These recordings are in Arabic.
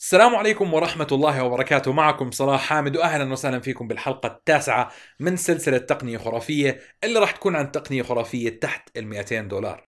السلام عليكم ورحمة الله وبركاته معكم صلاح حامد وأهلا وسهلا فيكم بالحلقة التاسعة من سلسلة تقنية خرافية اللي راح تكون عن تقنية خرافية تحت ال 200 دولار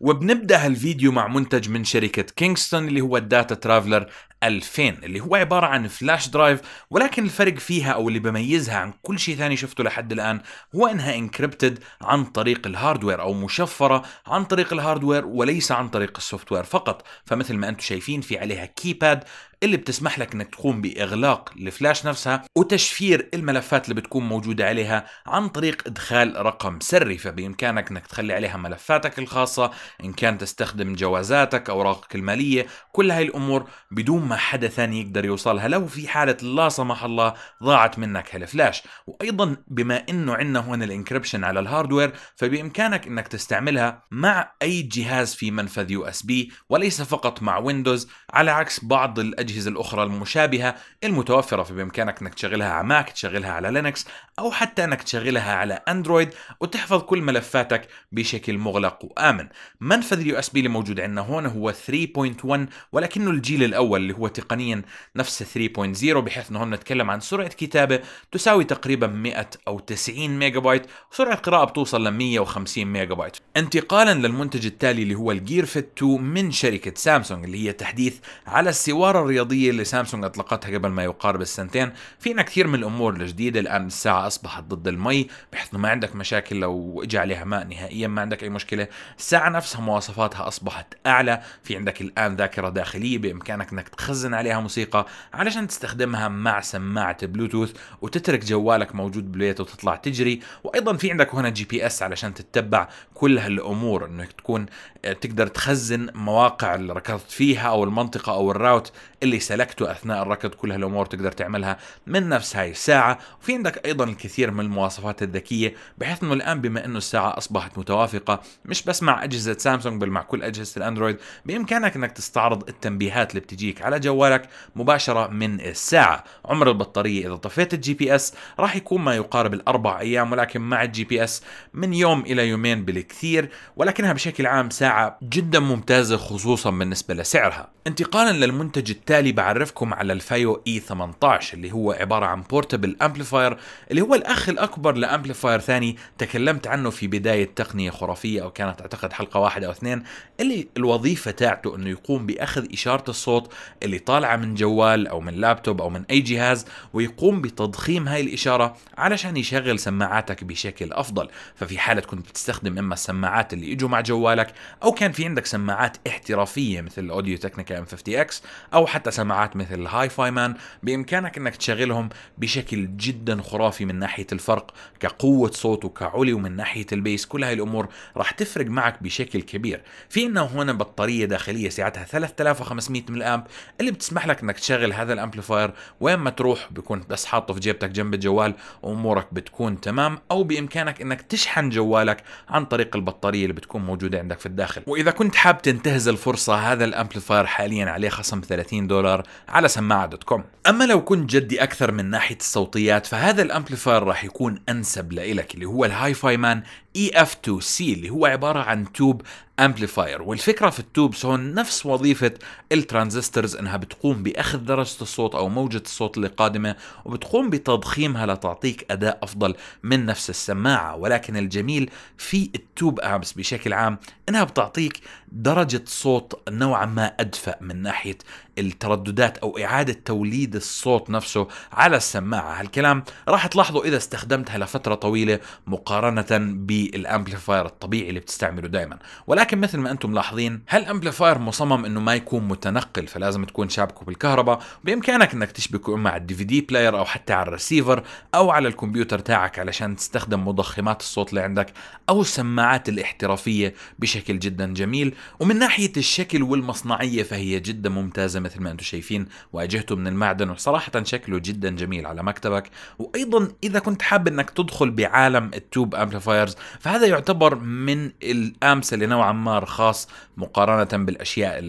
وبنبدا هالفيديو مع منتج من شركه كينغستون اللي هو الداتا ترافلر 2000 اللي هو عبارة عن فلاش درايف ولكن الفرق فيها أو اللي بميزها عن كل شيء ثاني شفته لحد الآن هو أنها انكربتد عن طريق الهاردوير أو مشفرة عن طريق الهاردوير وليس عن طريق السوفتوير فقط فمثل ما أنتم شايفين في عليها كيباد اللي بتسمح لك انك تقوم باغلاق الفلاش نفسها وتشفير الملفات اللي بتكون موجوده عليها عن طريق ادخال رقم سري فبامكانك انك تخلي عليها ملفاتك الخاصه ان كان تستخدم جوازاتك اوراقك الماليه كل هاي الامور بدون ما حدا ثاني يقدر يوصلها لو في حالة لا سمح الله ضاعت منك هالفلاش وأيضا بما أنه عندنا هون الانكربشن على الهاردوير فبإمكانك أنك تستعملها مع أي جهاز في منفذ يو اس بي وليس فقط مع ويندوز على عكس بعض الأجهزة الأخرى المشابهة المتوفرة فبإمكانك أنك تشغلها على ماك تشغلها على لينكس أو حتى أنك تشغلها على أندرويد وتحفظ كل ملفاتك بشكل مغلق وآمن منفذ اليو اس بي اللي موجود عندنا هون هو 3.1 ولكنه الجيل الأول اللي هو تقنيا نفس 3.0 بحيث انه نتكلم عن سرعه كتابه تساوي تقريبا 100 او 90 ميجا بايت وسرعه قراءه بتوصل ل 150 ميجا بايت انتقالا للمنتج التالي اللي هو الجير فيت 2 من شركه سامسونج اللي هي تحديث على السواره الرياضيه اللي سامسونج اطلقتها قبل ما يقارب السنتين فينا كثير من الامور الجديده الان الساعه اصبحت ضد المي بحيث انه ما عندك مشاكل لو اجى عليها ماء نهائيا ما عندك اي مشكله الساعه نفسها مواصفاتها اصبحت اعلى في عندك الان ذاكره داخليه بامكانك انك تخزن عليها موسيقى علشان تستخدمها مع سماعة بلوتوث وتترك جوالك موجود بالبيت وتطلع تجري وأيضا في عندك هنا جي بي اس علشان تتبع كل هالأمور أنك تكون آه، تقدر تخزن مواقع اللي ركضت فيها أو المنطقة أو الراوت اللي سلكته اثناء الركض كل هالامور تقدر تعملها من نفس هاي الساعه وفي عندك ايضا الكثير من المواصفات الذكيه بحيث انه الان بما انه الساعه اصبحت متوافقه مش بس مع اجهزه سامسونج بل مع كل اجهزه الاندرويد بامكانك انك تستعرض التنبيهات اللي بتجيك على جوالك مباشره من الساعه عمر البطاريه اذا طفيت الجي بي اس راح يكون ما يقارب الاربع ايام ولكن مع الجي بي اس من يوم الى يومين بالكثير ولكنها بشكل عام ساعه جدا ممتازه خصوصا بالنسبه لسعرها انتقالا للمنتج وبالتالي بعرفكم على الفايو اي 18 اللي هو عبارة عن بورتبل امبليفاير اللي هو الاخ الاكبر لامبليفاير ثاني تكلمت عنه في بداية تقنية خرافية او كانت اعتقد حلقة واحدة او اثنين اللي الوظيفة تاعته انه يقوم باخذ اشارة الصوت اللي طالعة من جوال او من لابتوب او من اي جهاز ويقوم بتضخيم هاي الاشارة علشان يشغل سماعاتك بشكل افضل ففي حالة كنت بتستخدم اما السماعات اللي اجوا مع جوالك او كان في عندك سماعات احترافية مثل الاوديو تكنيكا ام 50 اكس او حتى حتى سماعات مثل هاي فاي مان بإمكانك أنك تشغلهم بشكل جدا خرافي من ناحية الفرق كقوة صوت وكعلي ومن ناحية البيس كل هاي الأمور راح تفرق معك بشكل كبير في إنه هنا بطارية داخلية سعتها 3500 ملي أمب اللي بتسمح لك أنك تشغل هذا الأمبليفاير وين ما تروح بكون بس حاطه في جيبتك جنب الجوال وأمورك بتكون تمام أو بإمكانك أنك تشحن جوالك عن طريق البطارية اللي بتكون موجودة عندك في الداخل وإذا كنت حاب تنتهز الفرصة هذا الأمبليفاير حاليا عليه خصم 30 دولار على سماعة دوت كوم أما لو كنت جدي أكثر من ناحية الصوتيات فهذا الأمبليفاير راح يكون أنسب لإلك اللي هو الهاي فاي مان ef 2 c اللي هو عبارة عن توب امبليفاير والفكره في التوبس هون نفس وظيفه الترانزستورز انها بتقوم باخذ درجه الصوت او موجه الصوت اللي قادمه وبتقوم بتضخيمها لتعطيك اداء افضل من نفس السماعه ولكن الجميل في التوب امبس بشكل عام انها بتعطيك درجه صوت نوعا ما ادفى من ناحيه الترددات او اعاده توليد الصوت نفسه على السماعه هالكلام راح تلاحظه اذا استخدمتها لفتره طويله مقارنه بالامبليفاير الطبيعي اللي بتستعمله دائما ولكن لكن مثل ما انتم ملاحظين هالامبليفاير مصمم انه ما يكون متنقل فلازم تكون شابكه بالكهرباء بامكانك انك تشبكه اما على الدي في دي بلاير او حتى على الريسيفر او على الكمبيوتر تاعك علشان تستخدم مضخمات الصوت اللي عندك او السماعات الاحترافيه بشكل جدا جميل ومن ناحيه الشكل والمصنعيه فهي جدا ممتازه مثل ما انتم شايفين واجهته من المعدن وصراحه شكله جدا جميل على مكتبك وايضا اذا كنت حابب انك تدخل بعالم التوب امبليفايرز فهذا يعتبر من الامثله نوعا عمار خاص مقارنه بالاشياء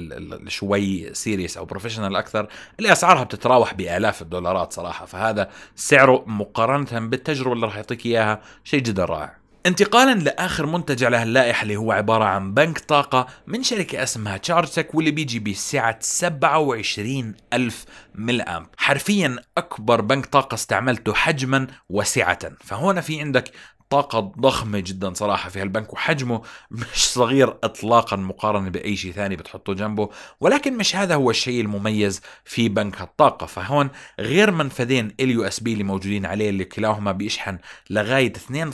شوي سيريس او بروفيشنال اكثر اللي اسعارها بتتراوح بالاف الدولارات صراحه فهذا سعره مقارنه بالتجربه اللي راح يعطيك اياها شيء جدا رائع انتقالا لاخر منتج على هاللائحه اللي هو عباره عن بنك طاقه من شركه اسمها تشارجتك واللي بيجي بسعه 27 الف مل امب حرفيا اكبر بنك طاقه استعملته حجما وسعه فهون في عندك طاقة ضخمة جدا صراحة في هالبنك وحجمه مش صغير اطلاقا مقارنة باي شيء ثاني بتحطه جنبه ولكن مش هذا هو الشيء المميز في بنك الطاقة فهون غير منفذين اليو اس بي اللي موجودين عليه اللي كلاهما بيشحن لغاية 2.4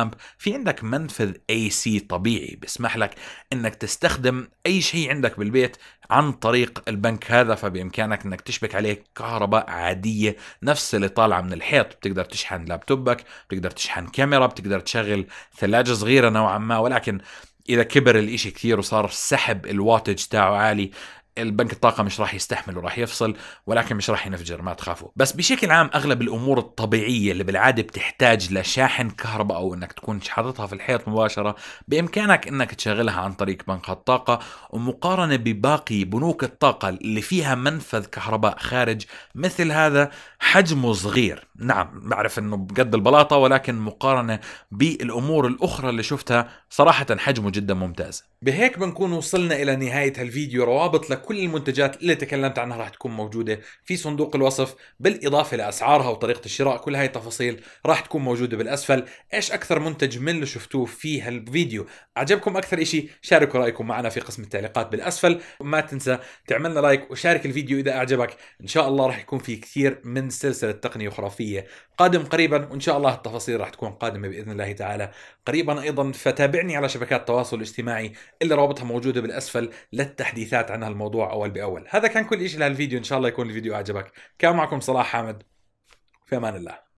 امب في عندك منفذ اي سي طبيعي بيسمح لك انك تستخدم اي شيء عندك بالبيت عن طريق البنك هذا فبامكانك انك تشبك عليه كهرباء عاديه نفس اللي طالعه من الحيط بتقدر تشحن لابتوبك بتقدر تشحن كاميرا بتقدر تشغل ثلاجه صغيره نوعا ما ولكن اذا كبر الاشي كثير وصار سحب الواتج تاعه عالي البنك الطاقة مش راح يستحمل وراح يفصل ولكن مش راح ينفجر ما تخافوا بس بشكل عام أغلب الأمور الطبيعية اللي بالعادة بتحتاج لشاحن كهرباء أو أنك تكون حاططها في الحيط مباشرة بإمكانك أنك تشغلها عن طريق بنك الطاقة ومقارنة بباقي بنوك الطاقة اللي فيها منفذ كهرباء خارج مثل هذا حجمه صغير نعم بعرف أنه بقد البلاطة ولكن مقارنة بالأمور الأخرى اللي شفتها صراحة حجمه جدا ممتاز بهيك بنكون وصلنا إلى نهاية هالفيديو روابط لك كل المنتجات اللي تكلمت عنها راح تكون موجوده في صندوق الوصف بالاضافه لاسعارها وطريقه الشراء كل هاي التفاصيل راح تكون موجوده بالاسفل ايش اكثر منتج من اللي شفتوه في هالفيديو عجبكم اكثر شيء شاركوا رايكم معنا في قسم التعليقات بالاسفل وما تنسى تعملنا لايك وشارك الفيديو اذا اعجبك ان شاء الله راح يكون في كثير من سلسله تقنيه خرافيه قادم قريبا وان شاء الله التفاصيل راح تكون قادمه باذن الله تعالى قريبا ايضا فتابعني على شبكات التواصل الاجتماعي اللي رابطها موجوده بالاسفل للتحديثات عن هالموضوع الموضوع اول باول هذا كان كل شيء لهالفيديو ان شاء الله يكون الفيديو اعجبك كان معكم صلاح حامد في امان الله